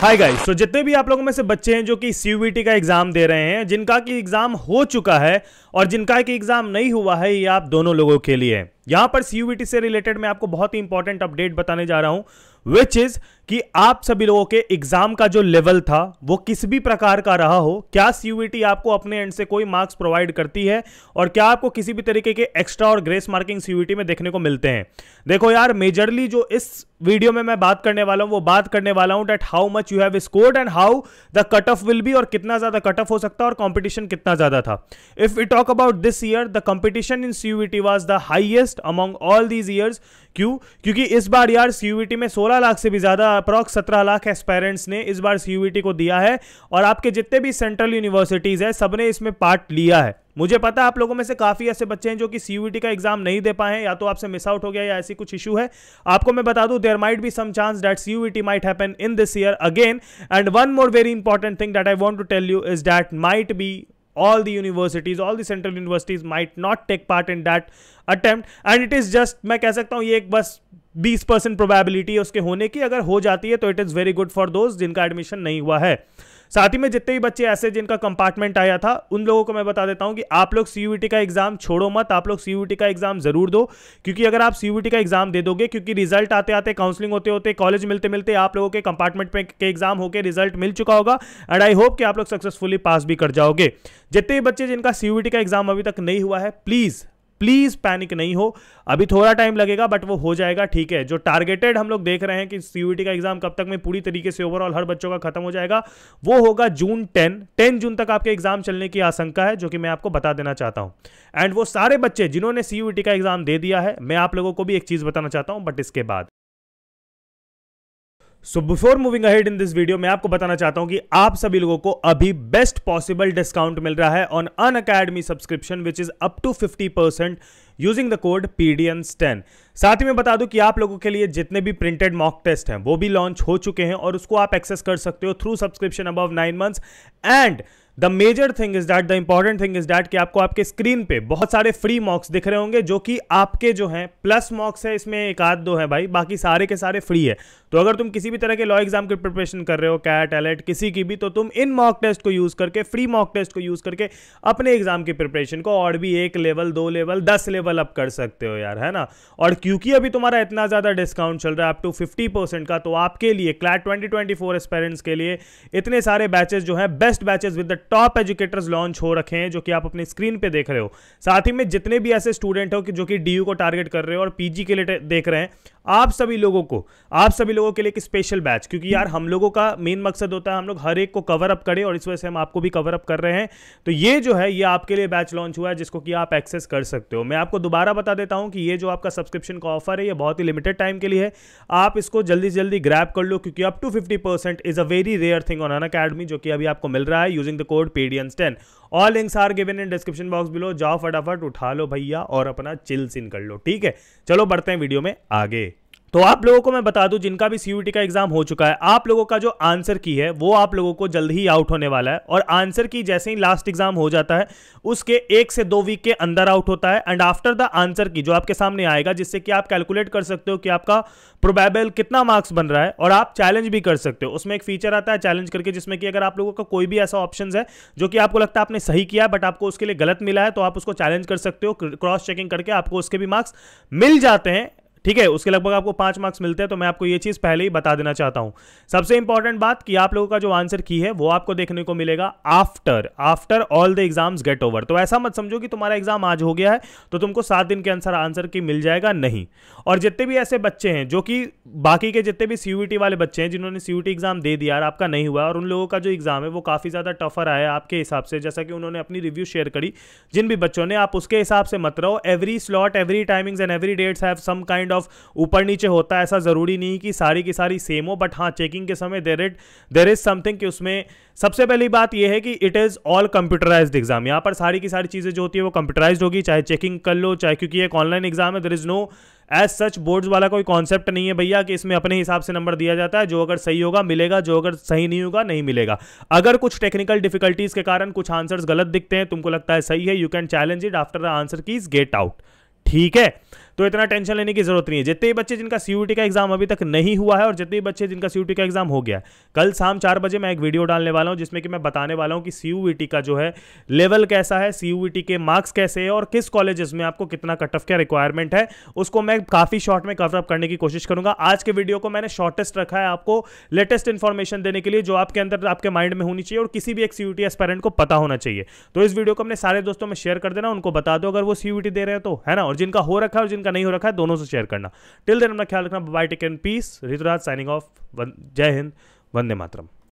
hi guys so जितने भी आप लोगों में से बच्चे हैं जो कि सी का एग्ज़ाम दे रहे हैं जिनका कि एग्ज़ाम हो चुका है और जिनका कि एग्ज़ाम नहीं हुआ है ये आप दोनों लोगों के लिए यहां पर सीयूबीटी से रिलेटेड मैं आपको बहुत ही इंपॉर्टेंट अपडेट बताने जा रहा हूं विच इज कि आप सभी लोगों के एग्जाम का जो लेवल था वो किस भी प्रकार का रहा हो क्या सीयूबीटी आपको अपने एंड से कोई मार्क्स प्रोवाइड करती है और क्या आपको किसी भी तरीके के एक्स्ट्रा और ग्रेस मार्किंग सीयूबीटी में देखने को मिलते हैं देखो यार मेजरली जो इस वीडियो में मैं बात करने वाला हूं वो बात करने वाला हूं that how much you have scored and how the cut off will be और कितना ज्यादा कट ऑफ हो सकता है और कॉम्पिटिशन कितना ज्यादा था if you talk about this year the competition in CUET was the highest highest among all these years क्यों क्योंकि इस बार यार सीयूईटी में 16 लाख से भी ज़्यादा अप्रॉक्स 17 लाख एस्पेरेंट्स ने इस बार सीयूईटी को दिया है और आपके जितने भी सेंट्रल यूनिवर्सिटीज़ है सबने इसमें पार्ट लिया है मुझे पता है आप लोगों में से काफ़ी ऐसे बच्चे हैं जो कि सी का एग्जाम नहीं दे पाए हैं या तो आपसे मिस आउट हो गया या ऐसी कुछ इशू है आपको मैं बता दूं there might be some chance that C U might happen in this year again and one more very important thing that I want to tell you is that might be all the universities all the central universities might not take part in that attempt and it is just मैं keh sakta hu ye ek bas 20 probability hai uske hone ki agar ho jati hai to it is very good for those jinka admission nahi hua hai साथ ही में जितने भी बच्चे ऐसे जिनका compartment आया था उन लोगों को मैं बता देता हूं कि आप लोग सीयूटी का एग्जाम छोड़ो मत आप लोग सीयूटी का एग्जाम जरूर दो क्योंकि अगर आप सीयूटी का एग्जाम दे दोगे क्योंकि रिजल्ट आते आते काउंसलिंग होते होते कॉलेज मिलते मिलते आप लोगों के कंपार्टमेंट में के एग्जाम होकर रिजल्ट मिल चुका होगा एंड आई होप कि आप लोग सक्सेसफुली पास भी कर जाओगे जितने भी बच्चे जिनका सीयूटी का एग्जाम अभी तक नहीं हुआ है प्लीज प्लीज़ पैनिक नहीं हो अभी थोड़ा टाइम लगेगा बट वो हो जाएगा ठीक है जो टारगेटेड हम लोग देख रहे हैं कि सीयूटी का एग्जाम कब तक में पूरी तरीके से ओवरऑल हर बच्चों का खत्म हो जाएगा वो होगा जून टेन टेन जून तक आपके एग्जाम चलने की आशंका है जो कि मैं आपको बता देना चाहता हूं एंड वो सारे बच्चे जिन्होंने सीयूटी का एग्जाम दे दिया है मैं आप लोगों को भी एक चीज़ बताना चाहता हूं बट इसके बाद so before moving ahead in this video मैं आपको बताना चाहता हूं कि आप सभी लोगों को अभी बेस्ट पॉसिबल डिस्काउंट मिल रहा है on Unacademy subscription which is up to 50 percent using the code PDNS ten साथ ही मैं बता दूं कि आप लोगों के लिए जितने भी प्रिंटेड मॉक टेस्ट हैं वो भी लॉन्च हो चुके हैं और उसको आप एक्सेस कर सकते हो through subscription above nine months and the major thing is that the important thing is that कि आपको आपके स्क्रीन पे बहुत सारे फ्री मॉक्स दिख रहे होंगे जो कि आपके जो हैं प्लस मॉक्स है इसमें एक आध दो है भाई बाकी सारे के सारे फ्री है तो अगर तुम किसी भी तरह के लॉ एग्जाम की प्रिपरेशन कर रहे हो कैट एलेट किसी की भी तो तुम इन मॉक टेस्ट को यूज करके फ्री मॉक टेस्ट को यूज करके अपने एग्जाम की प्रिपरेशन को और भी एक लेवल दो लेवल दस लेवल अप कर सकते हो यार है ना और क्योंकि अभी तुम्हारा इतना ज्यादा डिस्काउंट चल रहा है अप टू फिफ्टी परसेंट का तो आपके लिए CLAT twenty twenty four aspirants के लिए इतने सारे बैचेस जो है best batches with the top educators launch हो रखे हैं जो कि आप अपने स्क्रीन पे देख रहे हो साथ ही में जितने भी ऐसे स्टूडेंट हो कि जो कि डी को टारगेट कर रहे हो और पीजी के लिए देख रहे हैं आप सभी लोगों को आप सभी लोगों के लिए एक स्पेशल बैच क्योंकि यार हम लोगों का मेन मकसद होता है हम लोग हर एक को कवर अप करें और इस वजह से हम आपको भी कवर अप कर रहे हैं तो ये जो है ये आपके लिए बैच लॉन्च हुआ है जिसको कि आप एक्सेस कर सकते हो मैं आपको दोबारा बता देता हूं कि ये जो आपका सब्सक्रिप्शन का ऑफर है ये बहुत ही लिमिटेड टाइम के लिए है आप इसको जल्दी जल्दी ग्रैप कर लो क्योंकि up to fifty is a very rare thing on Unacademy जो कि अभी आपको मिल रहा है यूजिंग द को कोड पीडियंस ten all links are given in description box below जाओ फटाफट उठा लो भैया और अपना चिल सिन कर लो ठीक है चलो बढ़ते हैं वीडियो में आगे तो आप लोगों को मैं बता दूं जिनका भी सीयूटी का एग्जाम हो चुका है आप लोगों का जो आंसर की है वो आप लोगों को जल्द ही आउट होने वाला है और आंसर की जैसे ही लास्ट एग्जाम हो जाता है उसके एक से दो वीक के अंदर आउट होता है एंड आफ्टर द आंसर की जो आपके सामने आएगा जिससे कि आप कैलकुलेट कर सकते हो कि आपका प्रोबेबल कितना मार्क्स बन रहा है और आप चैलेंज भी कर सकते हो उसमें एक फीचर आता है चैलेंज करके जिसमें कि अगर आप लोगों का कोई भी ऐसा ऑप्शन है जो कि आपको लगता है आपने सही किया बट आपको उसके लिए गलत मिला है तो आप उसको चैलेंज कर सकते हो क्रॉस चेकिंग करके आपको उसके भी मार्क्स मिल जाते हैं ठीक है उसके लगभग आपको पांच मार्क्स मिलते हैं तो मैं आपको ये चीज़ पहले ही बता देना चाहता हूं सबसे इंपॉर्टेंट बात कि आप लोगों का जो आंसर की है वो आपको देखने को मिलेगा after after all the exams get over तो ऐसा मत समझो कि तुम्हारा एग्जाम आज हो गया है तो तुमको सात दिन के आंसर आंसर की मिल जाएगा नहीं और जितने भी ऐसे बच्चे हैं जो कि बाकी के जितने भी सीयूटी वाले बच्चे हैं जिन्होंने सीयूटी एग्जाम दे दिया आपका नहीं हुआ और उन लोगों का जो एग्जाम है वो काफ़ी ज़्यादा टफर आया आपके हिसाब से जैसा कि उन्होंने अपनी रिव्यू शेयर करी जिन भी बच्चों ने आप उसके हिसाब से मत रहो every slot every timings and every dates have some kind of ऊपर नीचे होता है ऐसा ज़रूरी नहीं कि सारी की सारी सेम हो बट हाँ चेकिंग के समय there it there is something कि उसमें सबसे पहली बात यह है कि it is all computerise exam यहाँ पर सारी की सारी चीज़ें जो होती है वो कंप्यूटराइज होगी चाहे चेकिंग कर लो चाहे क्योंकि एक ऑनलाइन एग्जाम है there is no as such boards वाला कोई कॉन्सेप्ट नहीं है भैया कि इसमें अपने हिसाब से नंबर दिया जाता है जो अगर सही होगा मिलेगा जो अगर सही नहीं होगा नहीं मिलेगा अगर कुछ टेक्निकल डिफिकल्टीज के कारण कुछ आंसर्स गलत दिखते हैं तुमको लगता है सही है you can challenge it after the answer key is get out ठीक है तो इतना टेंशन लेने की जरूरत नहीं है जितने बच्चे जिनका सीयूटी का एग्जाम अभी तक नहीं हुआ है और जितने बच्चे जिनका सीयूटी का एग्जाम हो गया कल शाम चार बजे मैं एक वीडियो डालने वाला हूँ जिसमें कि मैं बताने वाला हूँ कि सीयूटी का जो है लेवल कैसा है सीयूटी के मार्क्स कैसे है और किस कॉलेजेस में आपको कितना कट ऑफ क्या रिक्वायरमेंट है उसको मैं काफी शॉर्ट में कवर अप करने की कोशिश करूंगा आज के वीडियो को मैंने शॉर्टेस्ट रखा है आपको लेटेस्ट इन्फॉर्मेशन देने के लिए जो आपके अंदर आपके माइंड में होनी चाहिए और किसी भी एक सीयूटी एस्पेरेंट को पता होना चाहिए तो इस वीडियो को अपने सारे दोस्तों में शेयर कर देना उनको बता दो अगर वो सीयूटी दे रहे हैं तो है ना और जिनका हो रखा है और जिनका का नहीं हो रखा है दोनों से शेयर करना टिल देन अपना ख्याल रखना bye take and peace Rituraj signing off जय हिंद वंदे मातरम